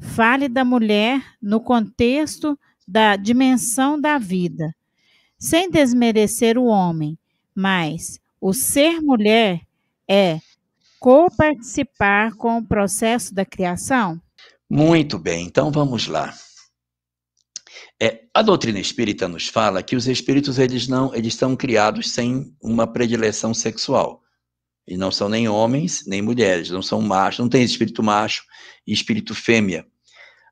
Fale da mulher no contexto da dimensão da vida, sem desmerecer o homem, mas o ser mulher é coparticipar com o processo da criação? Muito bem, então vamos lá. É, a doutrina espírita nos fala que os espíritos eles não eles são criados sem uma predileção sexual. E não são nem homens, nem mulheres, não são machos, não tem espírito macho e espírito fêmea.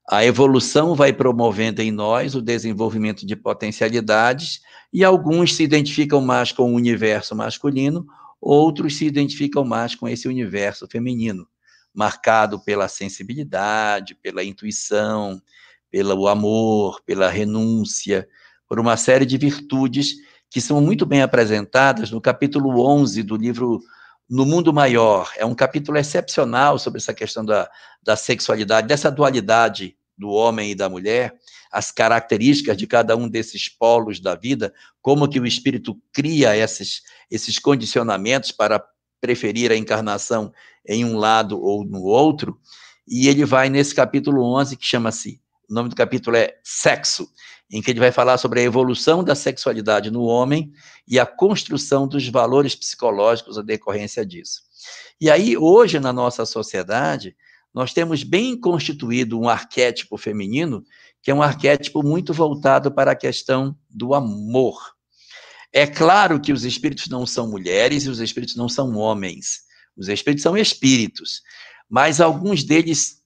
A evolução vai promovendo em nós o desenvolvimento de potencialidades e alguns se identificam mais com o universo masculino, outros se identificam mais com esse universo feminino, marcado pela sensibilidade, pela intuição, pelo amor, pela renúncia, por uma série de virtudes que são muito bem apresentadas no capítulo 11 do livro no mundo maior. É um capítulo excepcional sobre essa questão da, da sexualidade, dessa dualidade do homem e da mulher, as características de cada um desses polos da vida, como que o espírito cria esses, esses condicionamentos para preferir a encarnação em um lado ou no outro. E ele vai nesse capítulo 11, que chama-se o nome do capítulo é Sexo, em que ele vai falar sobre a evolução da sexualidade no homem e a construção dos valores psicológicos a decorrência disso. E aí, hoje, na nossa sociedade, nós temos bem constituído um arquétipo feminino, que é um arquétipo muito voltado para a questão do amor. É claro que os espíritos não são mulheres e os espíritos não são homens. Os espíritos são espíritos, mas alguns deles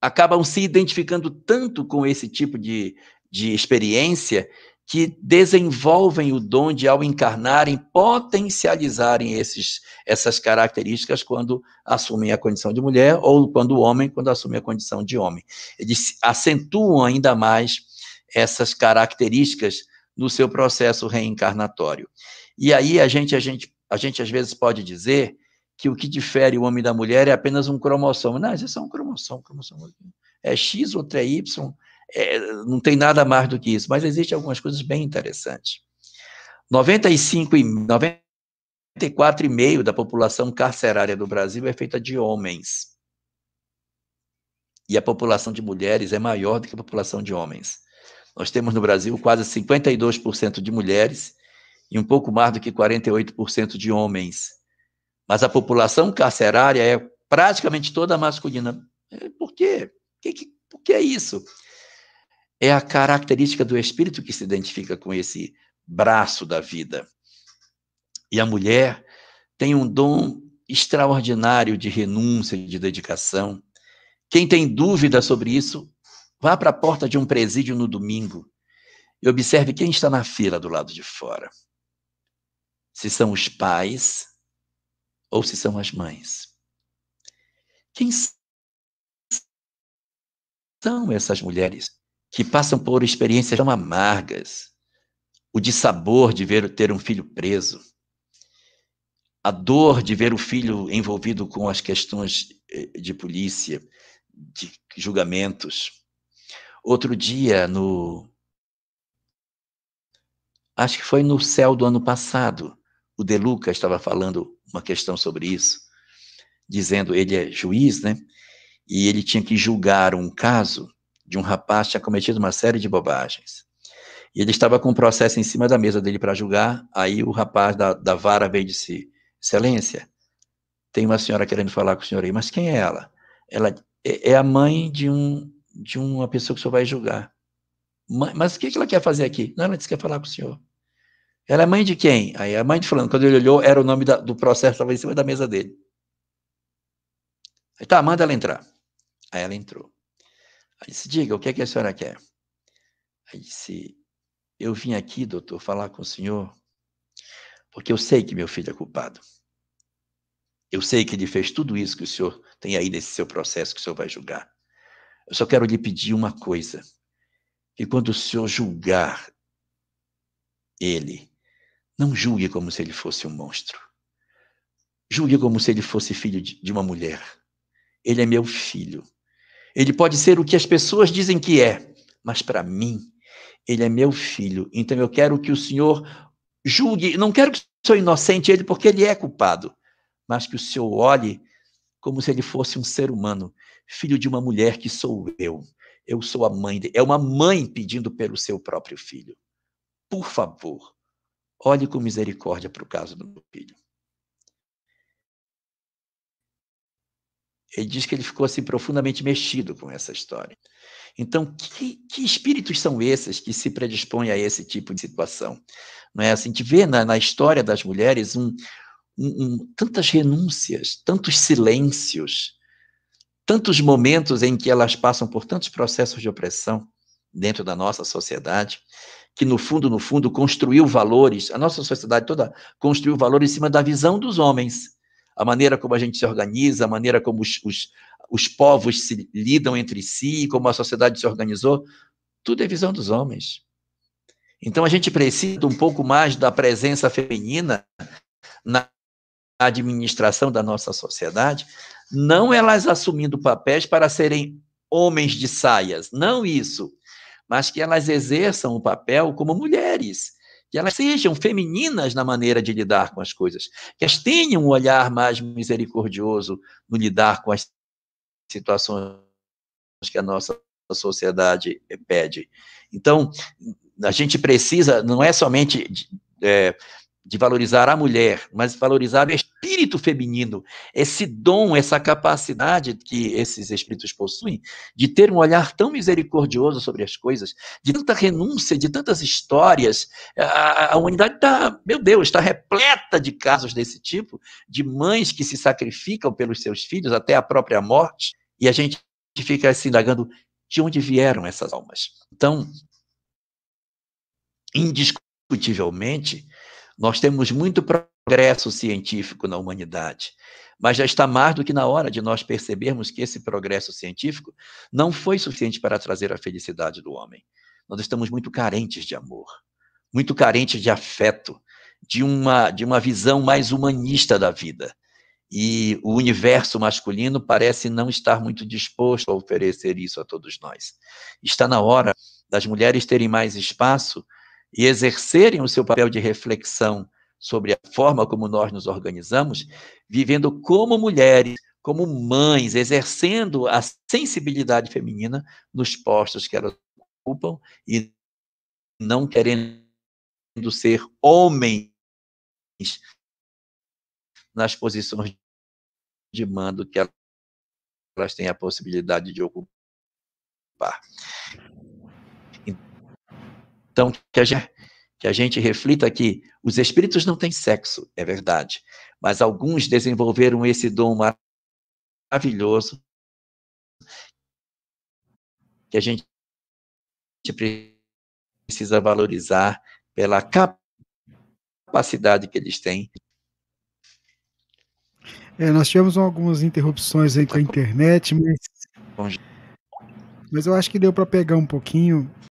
acabam se identificando tanto com esse tipo de, de experiência que desenvolvem o dom de, ao encarnarem, potencializarem esses, essas características quando assumem a condição de mulher ou quando o homem, quando assume a condição de homem. Eles acentuam ainda mais essas características no seu processo reencarnatório. E aí a gente, a gente, a gente às vezes pode dizer que o que difere o homem da mulher é apenas um cromossomo. Não, isso é só um cromossomo, cromossomo. É X, outro é Y, é, não tem nada mais do que isso, mas existem algumas coisas bem interessantes. 95 94,5% da população carcerária do Brasil é feita de homens. E a população de mulheres é maior do que a população de homens. Nós temos no Brasil quase 52% de mulheres e um pouco mais do que 48% de homens mas a população carcerária é praticamente toda masculina. É, por quê? Por que, por que é isso? É a característica do espírito que se identifica com esse braço da vida. E a mulher tem um dom extraordinário de renúncia, de dedicação. Quem tem dúvida sobre isso, vá para a porta de um presídio no domingo e observe quem está na fila do lado de fora. Se são os pais, ou se são as mães. Quem são essas mulheres que passam por experiências tão amargas? O dissabor de ver ter um filho preso, a dor de ver o filho envolvido com as questões eh, de polícia, de julgamentos. Outro dia, no acho que foi no céu do ano passado, o De Luca estava falando uma questão sobre isso, dizendo ele é juiz, né? E ele tinha que julgar um caso de um rapaz que tinha cometido uma série de bobagens. E ele estava com o um processo em cima da mesa dele para julgar, aí o rapaz da, da vara veio e disse, excelência, tem uma senhora querendo falar com o senhor aí, mas quem é ela? Ela é, é a mãe de, um, de uma pessoa que o senhor vai julgar. Mas, o que, que ela quer fazer aqui? Não, ela disse que quer falar com o senhor. Ela é mãe de quem? Aí a mãe de fulano, quando ele olhou, era o nome da, do processo, estava em cima da mesa dele. Aí tá, manda ela entrar. Aí ela entrou. Aí disse, diga, o que é que a senhora quer? Aí disse, eu vim aqui, doutor, falar com o senhor, porque eu sei que meu filho é culpado. Eu sei que ele fez tudo isso que o senhor tem aí nesse seu processo que o senhor vai julgar. Eu só quero lhe pedir uma coisa: que quando o senhor julgar ele, não julgue como se ele fosse um monstro. Julgue como se ele fosse filho de uma mulher. Ele é meu filho. Ele pode ser o que as pessoas dizem que é, mas para mim, ele é meu filho. Então eu quero que o Senhor julgue. Não quero que sou inocente ele, porque ele é culpado, mas que o Senhor olhe como se ele fosse um ser humano, filho de uma mulher que sou eu. Eu sou a mãe dele. É uma mãe pedindo pelo seu próprio filho. Por favor, Olhe com misericórdia para o caso do meu filho. Ele diz que ele ficou assim profundamente mexido com essa história. Então, que, que espíritos são esses que se predispõem a esse tipo de situação? Não é assim? A gente vê na, na história das mulheres um, um, um, tantas renúncias, tantos silêncios, tantos momentos em que elas passam por tantos processos de opressão dentro da nossa sociedade que no fundo, no fundo, construiu valores, a nossa sociedade toda construiu valores em cima da visão dos homens, a maneira como a gente se organiza, a maneira como os, os, os povos se lidam entre si, como a sociedade se organizou, tudo é visão dos homens. Então a gente precisa um pouco mais da presença feminina na administração da nossa sociedade, não elas assumindo papéis para serem homens de saias, não isso, mas que elas exerçam o papel como mulheres, que elas sejam femininas na maneira de lidar com as coisas, que elas tenham um olhar mais misericordioso no lidar com as situações que a nossa sociedade pede. Então, a gente precisa, não é somente é, de valorizar a mulher, mas valorizar o espírito feminino, esse dom, essa capacidade que esses espíritos possuem de ter um olhar tão misericordioso sobre as coisas, de tanta renúncia, de tantas histórias. A, a humanidade está, meu Deus, está repleta de casos desse tipo, de mães que se sacrificam pelos seus filhos até a própria morte, e a gente fica se indagando de onde vieram essas almas. Então, indiscutivelmente, nós temos muito progresso científico na humanidade, mas já está mais do que na hora de nós percebermos que esse progresso científico não foi suficiente para trazer a felicidade do homem. Nós estamos muito carentes de amor, muito carentes de afeto, de uma, de uma visão mais humanista da vida. E o universo masculino parece não estar muito disposto a oferecer isso a todos nós. Está na hora das mulheres terem mais espaço e exercerem o seu papel de reflexão sobre a forma como nós nos organizamos, vivendo como mulheres, como mães, exercendo a sensibilidade feminina nos postos que elas ocupam e não querendo ser homens nas posições de mando que elas têm a possibilidade de ocupar. Então, que a gente, que a gente reflita que os espíritos não têm sexo, é verdade, mas alguns desenvolveram esse dom maravilhoso que a gente precisa valorizar pela capacidade que eles têm. É, nós tivemos algumas interrupções aí com a internet, mas, mas eu acho que deu para pegar um pouquinho